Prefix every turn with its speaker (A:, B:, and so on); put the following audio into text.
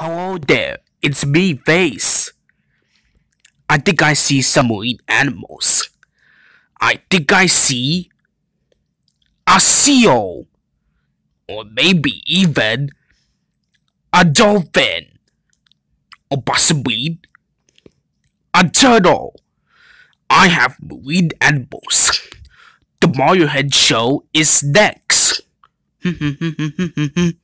A: Hello
B: there, it's me, Face. I think I see some marine animals. I think I see a seal, or maybe even a dolphin, or possibly a turtle. I have marine animals. The Mario Head Show is next.